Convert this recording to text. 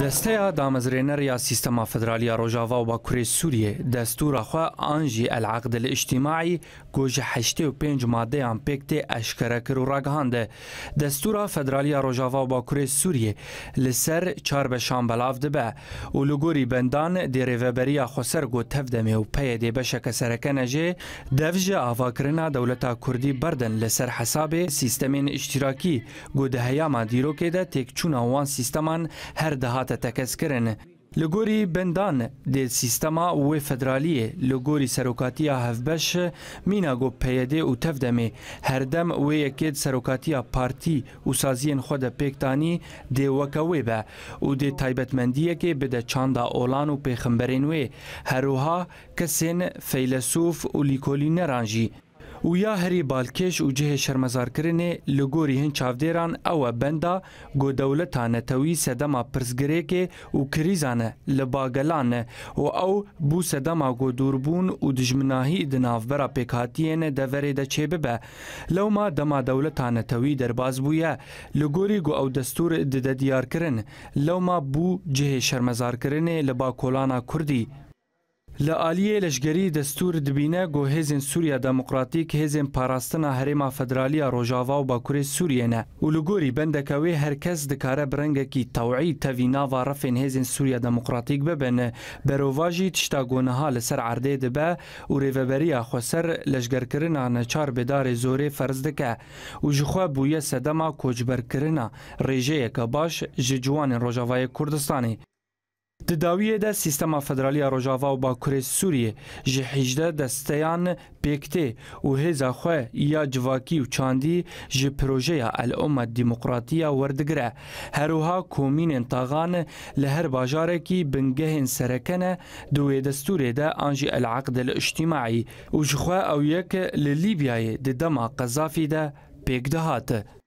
دەستەیە دامەزرێنەر یا سیستەما فدرالیە ڕۆژاوا و باکووری سووریێ دەستوورەخوا ئانژی ئەلعقد لە ئیشتیماعی گۆژە هەشتێ و پێنج مادەیان پێکتێ ئەشکەرە کرد و ڕاگەهاندە دەستورە فدرالیە ڕۆژاوا و باکووری سووریێ لەسەر چار بەشان بەلاو دەبە و لەگۆری بەندان دێرێڤەبەریە خۆسەر گۆ تەف دەمێ و پەیە دێبەشەکە سەرەکە نەژێ دەڤژە ئاواکردنا دەولەتا کوردی بەردن لەسەر حەسابێ سیستەمێن ئیشتراکی گۆدەهەیەما دیرۆکێدا تێکچوونەوان سیستەمان هەردەها هاتە تەکەسکردن. لە گۆری بندان دێ سیستەما وێ فدرالیە لە گۆری سەرۆکاتیە هەفبەش میناگۆ پەیەدێ و تەفدەمێ هەردەم وێ یەکێت سەرۆکاتیە پارتی و سازیên خۆدە پێکتانی دێوەکە وێ بە و دێ تایبەتمەندیەکێ بدە چاندا ئۆلان و پێخمبەرێن وێ هەروها کەسێن فەیلسوف و لیکۆلی نەرانژی و یا هەری بالکێش و جهێ شەرمەزارکردنێ لە گۆری هەن چاودێران ئەوە بەندا گۆدەولەتانەتەوی سەدەما پرسگرێکێ و کریزانە لە باگەلانە و ئەو بوو سەدەما گۆدوربوون و دژمناهی دناافبەرا پێکهاتیەنە دەڤێ دەچێ ببە لەوما دەما دەولەتانەتەوی دەرباز بووە لە گۆری گو ئەو دەستور ددە دیارکردن لەوما بوو جهێ شەرمەزارکردنێ لە باکۆلانا کوردی لە ئالیە لەشگەری دەستور دبینە گۆ هێزن سووریا دەموکراتیک هێزن پاراستنا هەرێما فدرالیە ڕۆژاوا و باکوورێ سوورێنە و لەگۆری بەندەکەوێ هەرکەس دکارە برەنگەکی تەوعی تەڤیناوا ڕەفێن هێزن سووریا دەموکراتیک ببەنە بەرۆڤژی تشتا گۆنەها لەسەر عردێ دەبە و ڕێڤەبەریە خۆسەر لەشگەرکردنا نەچار بێدارێ زۆرێ فەرز دەکە و ژخوا بووە سەدەما کۆچبەرکردنا ڕێژەیەکە باش ژ جوانن ڕۆژاوای کوردستانی Di dawiyê de sîstema federaliya Rojava û Bakurê Sûriyê ji hîjde desteyan pêktê û hêza xwe ya civakî û çandî ji projeya El Umma Demokratiya werdigire. Herûha komînên taxan li her bajarekî bingehên serekene di wê destûrê de an jî el aqdel îçtimaî û ji xwe ew yek li Lîbyayê di dema Qezafî de pêk dihate.